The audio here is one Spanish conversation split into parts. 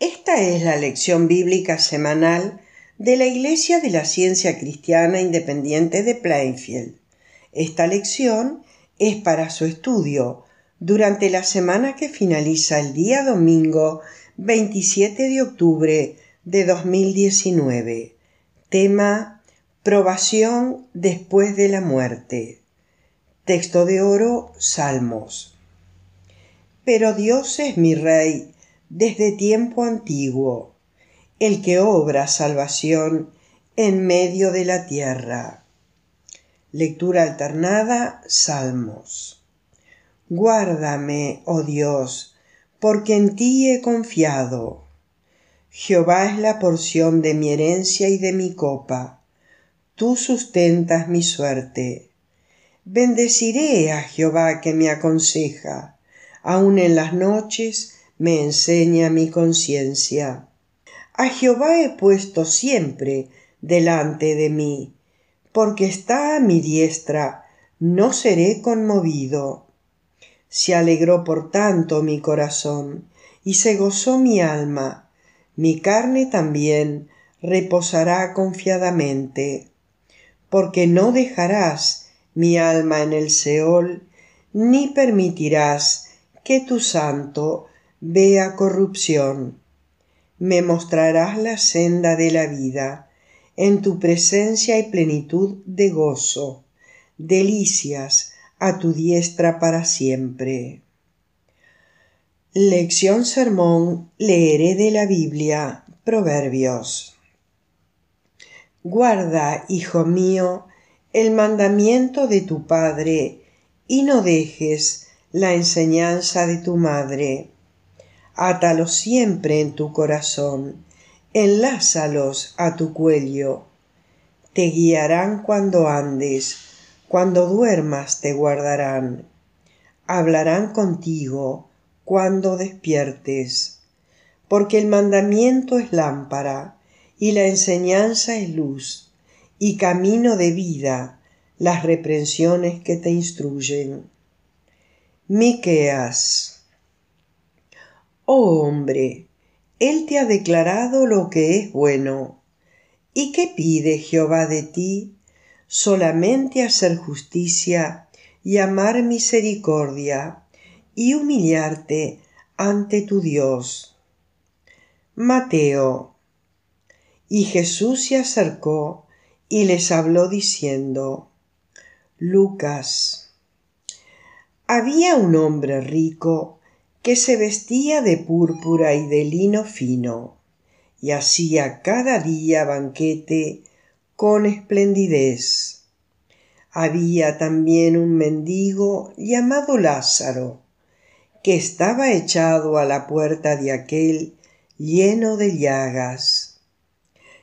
Esta es la lección bíblica semanal de la Iglesia de la Ciencia Cristiana Independiente de Plainfield. Esta lección es para su estudio durante la semana que finaliza el día domingo 27 de octubre de 2019. Tema Probación después de la muerte. Texto de oro Salmos. Pero Dios es mi Rey desde tiempo antiguo, el que obra salvación en medio de la tierra. Lectura alternada, Salmos. Guárdame, oh Dios, porque en ti he confiado. Jehová es la porción de mi herencia y de mi copa. Tú sustentas mi suerte. Bendeciré a Jehová que me aconseja. Aun en las noches me enseña mi conciencia. A Jehová he puesto siempre delante de mí, porque está a mi diestra, no seré conmovido. Se alegró por tanto mi corazón, y se gozó mi alma, mi carne también reposará confiadamente, porque no dejarás mi alma en el Seol, ni permitirás que tu santo vea corrupción. Me mostrarás la senda de la vida, en tu presencia y plenitud de gozo, delicias a tu diestra para siempre. Lección Sermón leeré de la Biblia Proverbios. Guarda, hijo mío, el mandamiento de tu Padre, y no dejes la enseñanza de tu Madre Átalos siempre en tu corazón, enlázalos a tu cuello. Te guiarán cuando andes, cuando duermas te guardarán. Hablarán contigo cuando despiertes, porque el mandamiento es lámpara, y la enseñanza es luz, y camino de vida las reprensiones que te instruyen. Miqueas Oh hombre, Él te ha declarado lo que es bueno. ¿Y qué pide Jehová de ti? Solamente hacer justicia y amar misericordia y humillarte ante tu Dios. Mateo. Y Jesús se acercó y les habló diciendo, Lucas. Había un hombre rico que se vestía de púrpura y de lino fino, y hacía cada día banquete con esplendidez. Había también un mendigo llamado Lázaro, que estaba echado a la puerta de aquel lleno de llagas,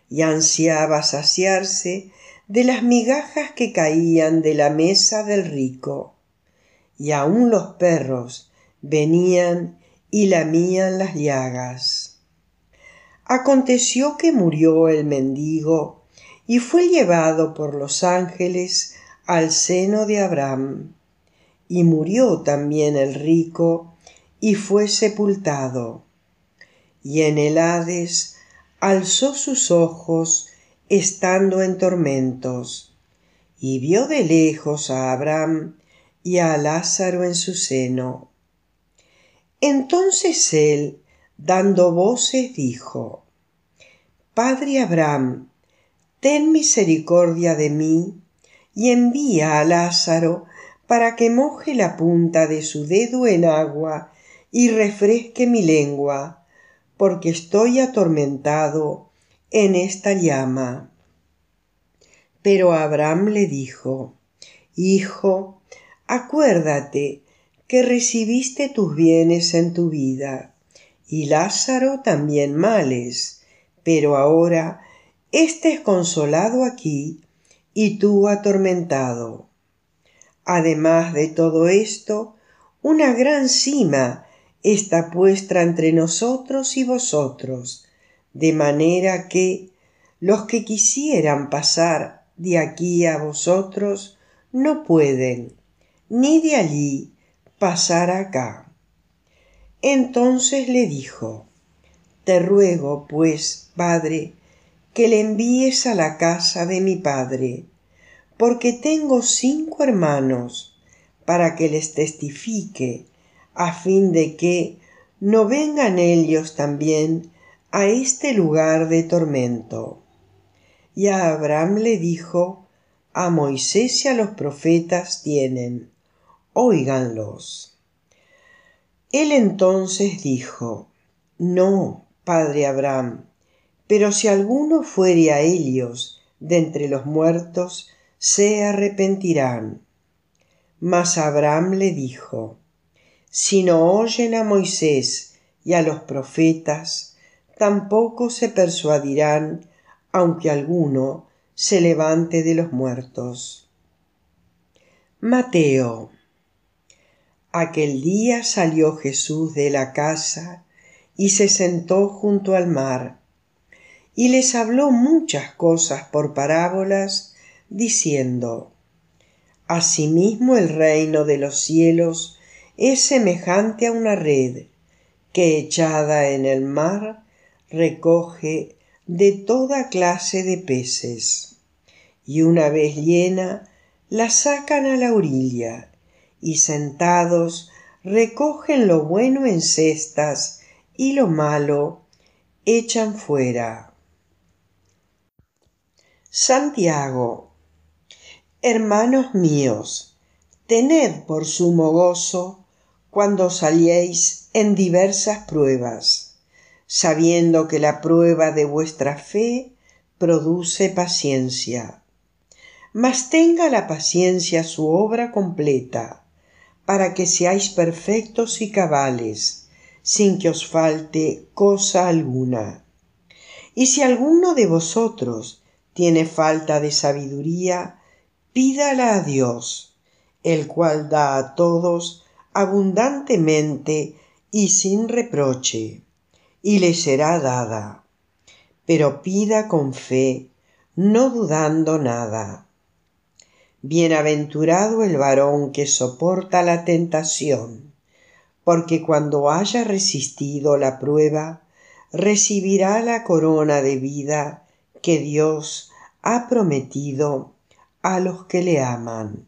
y ansiaba saciarse de las migajas que caían de la mesa del rico, y aun los perros venían y lamían las llagas. Aconteció que murió el mendigo y fue llevado por los ángeles al seno de Abraham. Y murió también el rico y fue sepultado. Y en el Hades alzó sus ojos estando en tormentos, y vio de lejos a Abraham y a Lázaro en su seno entonces él, dando voces, dijo, Padre Abraham, ten misericordia de mí y envía a Lázaro para que moje la punta de su dedo en agua y refresque mi lengua, porque estoy atormentado en esta llama. Pero Abraham le dijo, Hijo, acuérdate que recibiste tus bienes en tu vida, y Lázaro también males, pero ahora éste consolado aquí y tú atormentado. Además de todo esto, una gran cima está puesta entre nosotros y vosotros, de manera que los que quisieran pasar de aquí a vosotros no pueden, ni de allí pasar acá. Entonces le dijo, Te ruego, pues, padre, que le envíes a la casa de mi padre, porque tengo cinco hermanos, para que les testifique, a fin de que no vengan ellos también a este lugar de tormento. Y a Abraham le dijo, A Moisés y a los profetas tienen, óiganlos. Él entonces dijo, No, padre Abraham, pero si alguno fuere a ellos de entre los muertos, se arrepentirán. Mas Abraham le dijo, Si no oyen a Moisés y a los profetas, tampoco se persuadirán, aunque alguno se levante de los muertos. Mateo Aquel día salió Jesús de la casa y se sentó junto al mar, y les habló muchas cosas por parábolas, diciendo, Asimismo el reino de los cielos es semejante a una red que echada en el mar recoge de toda clase de peces, y una vez llena la sacan a la orilla y sentados recogen lo bueno en cestas y lo malo echan fuera. Santiago Hermanos míos, tened por sumo gozo cuando saliéis en diversas pruebas, sabiendo que la prueba de vuestra fe produce paciencia. Mas tenga la paciencia su obra completa para que seáis perfectos y cabales, sin que os falte cosa alguna. Y si alguno de vosotros tiene falta de sabiduría, pídala a Dios, el cual da a todos abundantemente y sin reproche, y le será dada. Pero pida con fe, no dudando nada Bienaventurado el varón que soporta la tentación, porque cuando haya resistido la prueba, recibirá la corona de vida que Dios ha prometido a los que le aman.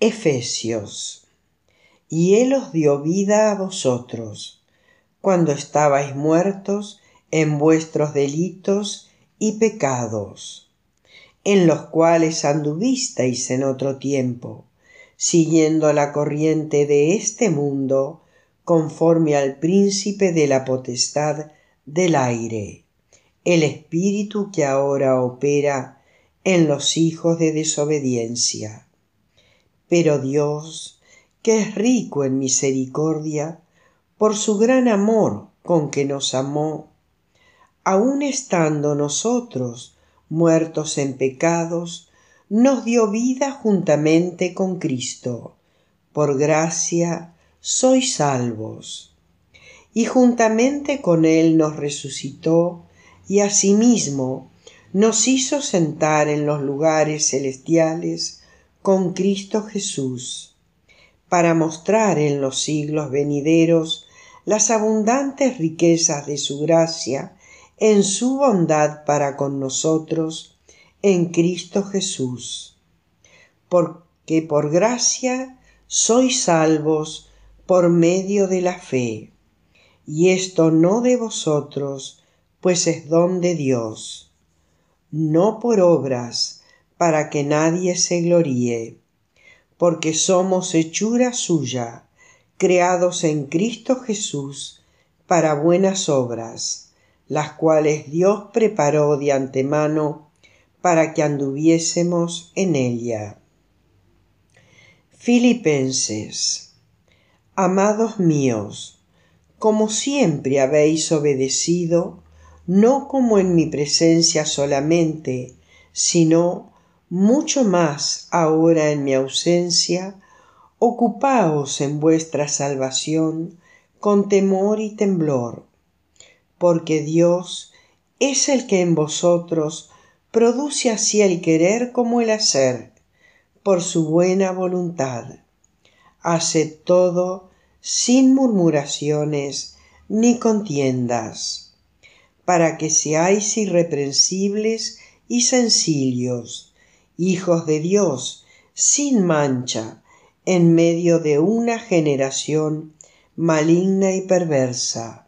Efesios. Y Él os dio vida a vosotros, cuando estabais muertos en vuestros delitos y pecados en los cuales anduvisteis en otro tiempo, siguiendo la corriente de este mundo, conforme al príncipe de la potestad del aire, el espíritu que ahora opera en los hijos de desobediencia. Pero Dios, que es rico en misericordia, por su gran amor con que nos amó, aun estando nosotros muertos en pecados, nos dio vida juntamente con Cristo. Por gracia sois salvos. Y juntamente con Él nos resucitó y asimismo nos hizo sentar en los lugares celestiales con Cristo Jesús, para mostrar en los siglos venideros las abundantes riquezas de su gracia en su bondad para con nosotros en Cristo Jesús. Porque por gracia sois salvos por medio de la fe, y esto no de vosotros, pues es don de Dios, no por obras, para que nadie se gloríe, porque somos hechura suya, creados en Cristo Jesús, para buenas obras las cuales Dios preparó de antemano para que anduviésemos en ella. Filipenses Amados míos, como siempre habéis obedecido, no como en mi presencia solamente, sino mucho más ahora en mi ausencia, ocupaos en vuestra salvación con temor y temblor porque Dios es el que en vosotros produce así el querer como el hacer, por su buena voluntad. Hace todo sin murmuraciones ni contiendas, para que seáis irreprensibles y sencillos, hijos de Dios, sin mancha, en medio de una generación maligna y perversa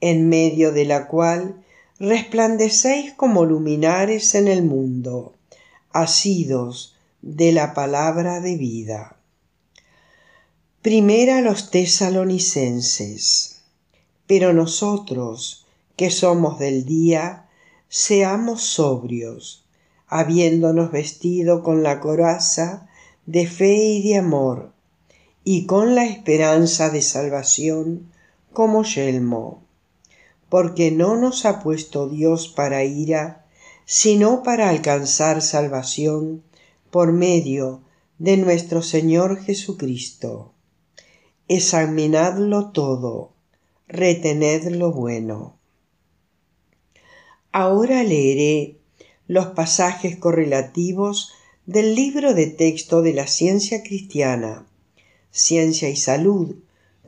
en medio de la cual resplandecéis como luminares en el mundo, asidos de la palabra de vida. Primera los tesalonicenses. Pero nosotros, que somos del día, seamos sobrios, habiéndonos vestido con la coraza de fe y de amor, y con la esperanza de salvación como yelmo porque no nos ha puesto Dios para ira, sino para alcanzar salvación por medio de nuestro Señor Jesucristo. Examinadlo todo, retened lo bueno. Ahora leeré los pasajes correlativos del libro de texto de la ciencia cristiana, Ciencia y Salud,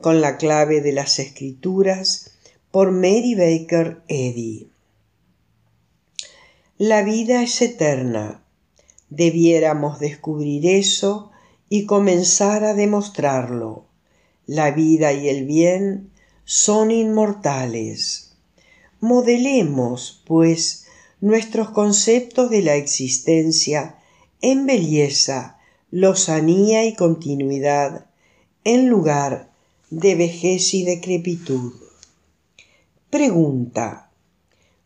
con la clave de las Escrituras, por Mary Baker Eddy. La vida es eterna. Debiéramos descubrir eso y comenzar a demostrarlo. La vida y el bien son inmortales. Modelemos, pues, nuestros conceptos de la existencia en belleza, lozanía y continuidad, en lugar de vejez y decrepitud. Pregunta.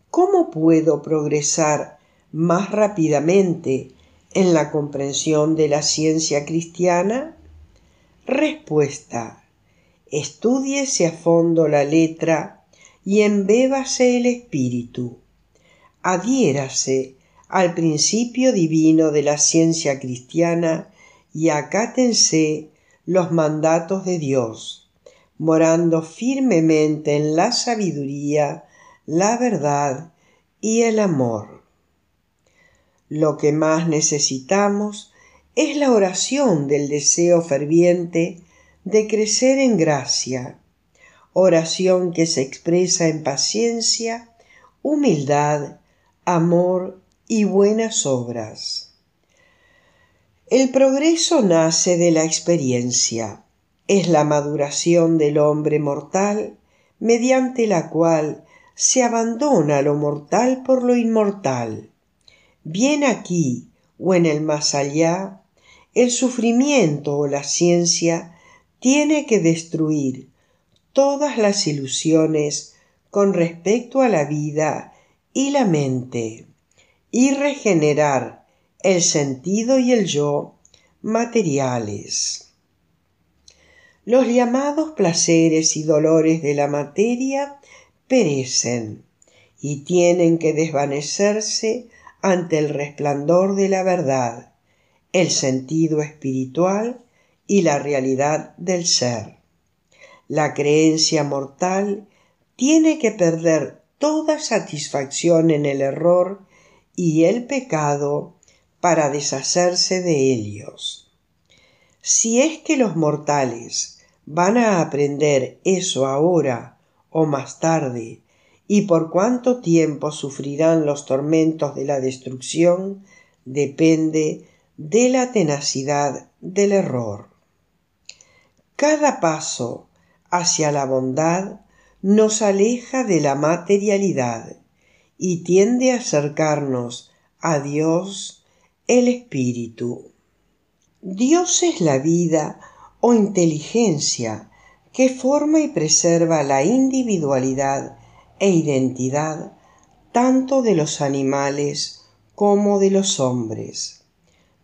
¿Cómo puedo progresar más rápidamente en la comprensión de la ciencia cristiana? Respuesta. estudiese a fondo la letra y embébase el espíritu. Adhiérase al principio divino de la ciencia cristiana y acátense los mandatos de Dios morando firmemente en la sabiduría, la verdad y el amor. Lo que más necesitamos es la oración del deseo ferviente de crecer en gracia, oración que se expresa en paciencia, humildad, amor y buenas obras. El progreso nace de la experiencia es la maduración del hombre mortal mediante la cual se abandona lo mortal por lo inmortal. Bien aquí o en el más allá, el sufrimiento o la ciencia tiene que destruir todas las ilusiones con respecto a la vida y la mente y regenerar el sentido y el yo materiales los llamados placeres y dolores de la materia perecen y tienen que desvanecerse ante el resplandor de la verdad, el sentido espiritual y la realidad del ser. La creencia mortal tiene que perder toda satisfacción en el error y el pecado para deshacerse de ellos. Si es que los mortales van a aprender eso ahora o más tarde, y por cuánto tiempo sufrirán los tormentos de la destrucción depende de la tenacidad del error. Cada paso hacia la bondad nos aleja de la materialidad y tiende a acercarnos a Dios el Espíritu. Dios es la vida o inteligencia que forma y preserva la individualidad e identidad tanto de los animales como de los hombres.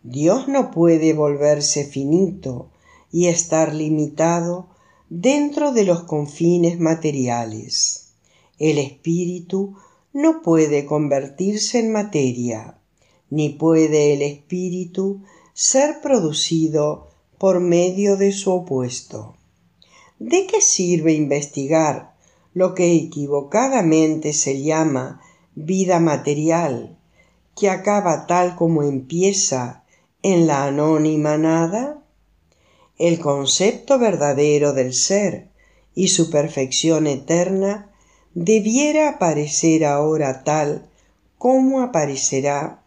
Dios no puede volverse finito y estar limitado dentro de los confines materiales. El espíritu no puede convertirse en materia, ni puede el espíritu ser producido por medio de su opuesto. ¿De qué sirve investigar lo que equivocadamente se llama vida material, que acaba tal como empieza en la anónima nada? El concepto verdadero del ser y su perfección eterna debiera aparecer ahora tal como aparecerá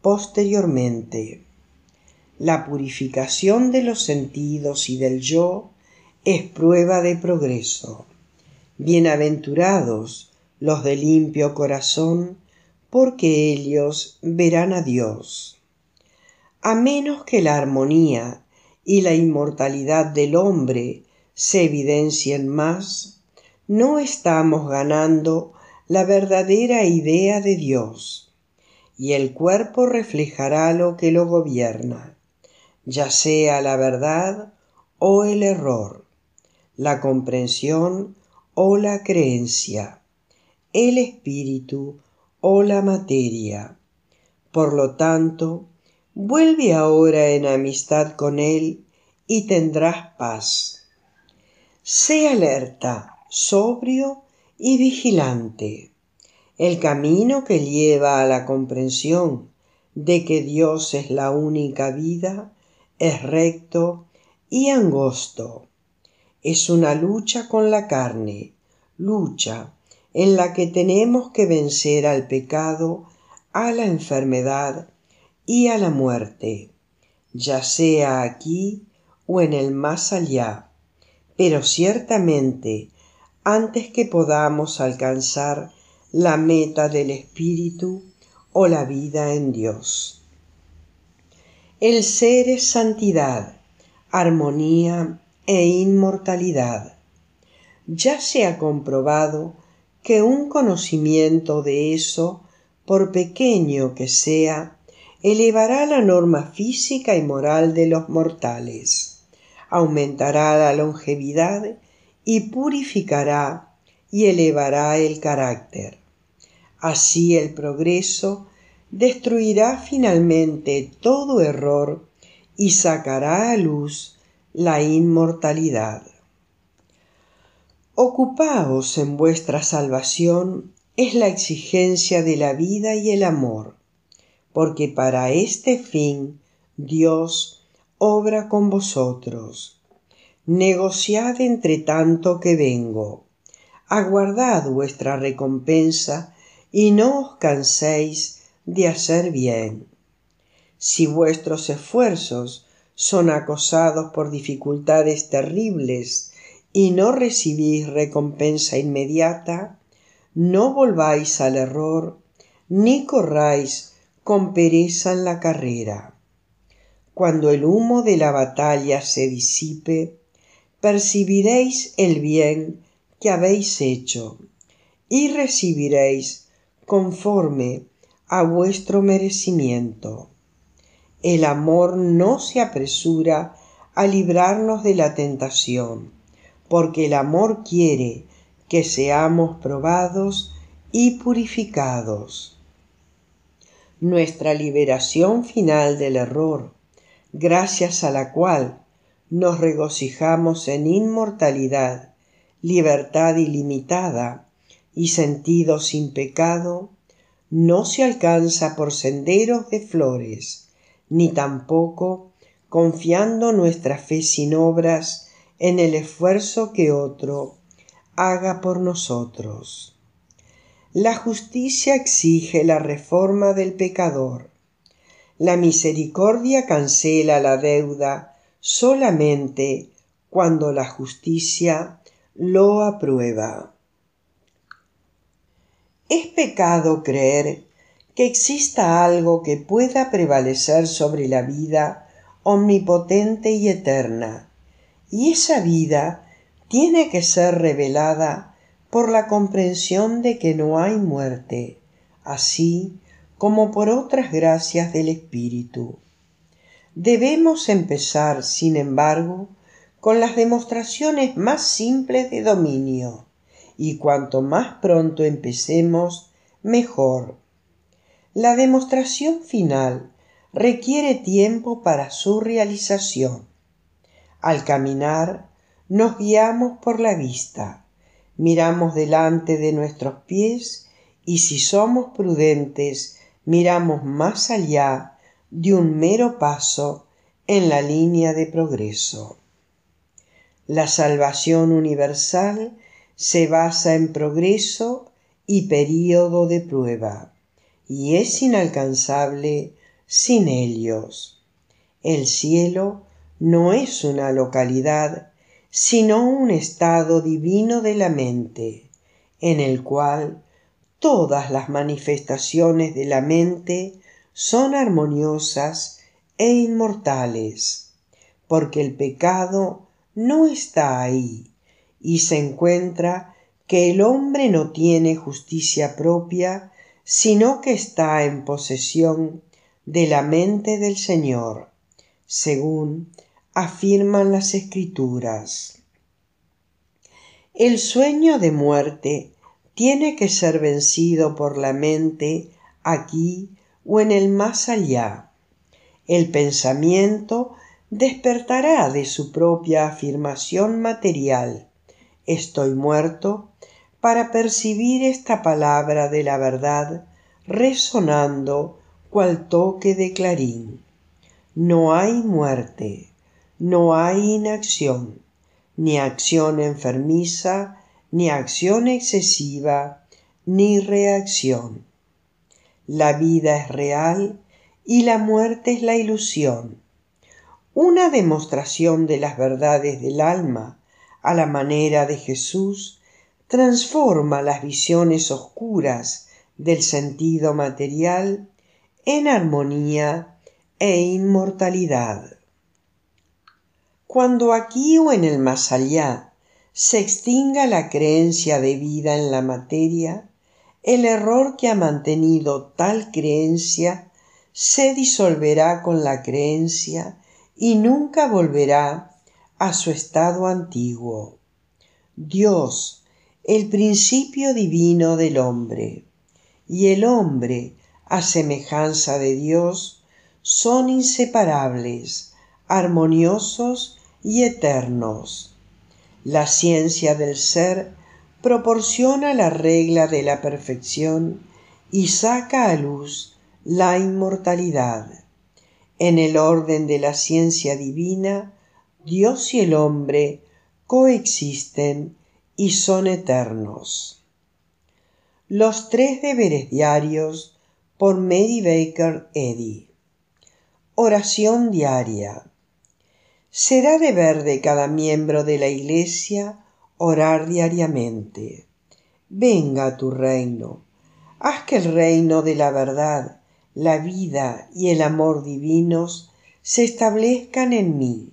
posteriormente la purificación de los sentidos y del yo es prueba de progreso. Bienaventurados los de limpio corazón, porque ellos verán a Dios. A menos que la armonía y la inmortalidad del hombre se evidencien más, no estamos ganando la verdadera idea de Dios, y el cuerpo reflejará lo que lo gobierna ya sea la verdad o el error, la comprensión o la creencia, el espíritu o la materia. Por lo tanto, vuelve ahora en amistad con Él y tendrás paz. Sé alerta, sobrio y vigilante. El camino que lleva a la comprensión de que Dios es la única vida es recto y angosto. Es una lucha con la carne, lucha en la que tenemos que vencer al pecado, a la enfermedad y a la muerte, ya sea aquí o en el más allá. Pero ciertamente, antes que podamos alcanzar la meta del Espíritu o la vida en Dios. El ser es santidad, armonía e inmortalidad. Ya se ha comprobado que un conocimiento de eso, por pequeño que sea, elevará la norma física y moral de los mortales, aumentará la longevidad y purificará y elevará el carácter. Así el progreso destruirá finalmente todo error y sacará a luz la inmortalidad. Ocupaos en vuestra salvación es la exigencia de la vida y el amor, porque para este fin Dios obra con vosotros. Negociad entre tanto que vengo, aguardad vuestra recompensa y no os canséis de hacer bien. Si vuestros esfuerzos son acosados por dificultades terribles y no recibís recompensa inmediata, no volváis al error ni corráis con pereza en la carrera. Cuando el humo de la batalla se disipe, percibiréis el bien que habéis hecho y recibiréis conforme a vuestro merecimiento. El amor no se apresura a librarnos de la tentación, porque el amor quiere que seamos probados y purificados. Nuestra liberación final del error, gracias a la cual nos regocijamos en inmortalidad, libertad ilimitada y sentido sin pecado, no se alcanza por senderos de flores, ni tampoco confiando nuestra fe sin obras en el esfuerzo que otro haga por nosotros. La justicia exige la reforma del pecador. La misericordia cancela la deuda solamente cuando la justicia lo aprueba. Es pecado creer que exista algo que pueda prevalecer sobre la vida omnipotente y eterna, y esa vida tiene que ser revelada por la comprensión de que no hay muerte, así como por otras gracias del Espíritu. Debemos empezar, sin embargo, con las demostraciones más simples de dominio, y cuanto más pronto empecemos, mejor. La demostración final requiere tiempo para su realización. Al caminar, nos guiamos por la vista, miramos delante de nuestros pies y si somos prudentes, miramos más allá de un mero paso en la línea de progreso. La salvación universal se basa en progreso y periodo de prueba, y es inalcanzable sin ellos. El cielo no es una localidad, sino un estado divino de la mente, en el cual todas las manifestaciones de la mente son armoniosas e inmortales, porque el pecado no está ahí, y se encuentra que el hombre no tiene justicia propia, sino que está en posesión de la mente del Señor, según afirman las escrituras. El sueño de muerte tiene que ser vencido por la mente aquí o en el más allá. El pensamiento despertará de su propia afirmación material estoy muerto, para percibir esta palabra de la verdad resonando cual toque de clarín. No hay muerte, no hay inacción, ni acción enfermiza, ni acción excesiva, ni reacción. La vida es real y la muerte es la ilusión. Una demostración de las verdades del alma a la manera de Jesús, transforma las visiones oscuras del sentido material en armonía e inmortalidad. Cuando aquí o en el más allá se extinga la creencia de vida en la materia, el error que ha mantenido tal creencia se disolverá con la creencia y nunca volverá a su estado antiguo. Dios, el principio divino del hombre, y el hombre, a semejanza de Dios, son inseparables, armoniosos y eternos. La ciencia del ser proporciona la regla de la perfección y saca a luz la inmortalidad. En el orden de la ciencia divina, Dios y el hombre coexisten y son eternos. Los tres deberes diarios por Mary Baker Eddy. Oración diaria. Será deber de cada miembro de la Iglesia orar diariamente. Venga a tu reino. Haz que el reino de la verdad, la vida y el amor divinos se establezcan en mí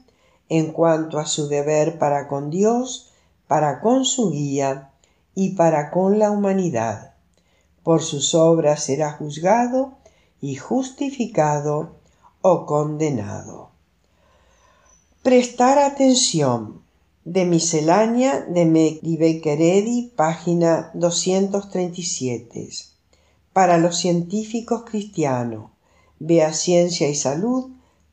en cuanto a su deber para con Dios, para con su guía y para con la humanidad. Por sus obras será juzgado y justificado o condenado. Prestar atención. De miscelánea de y página 237. Para los científicos cristianos. Vea Ciencia y Salud,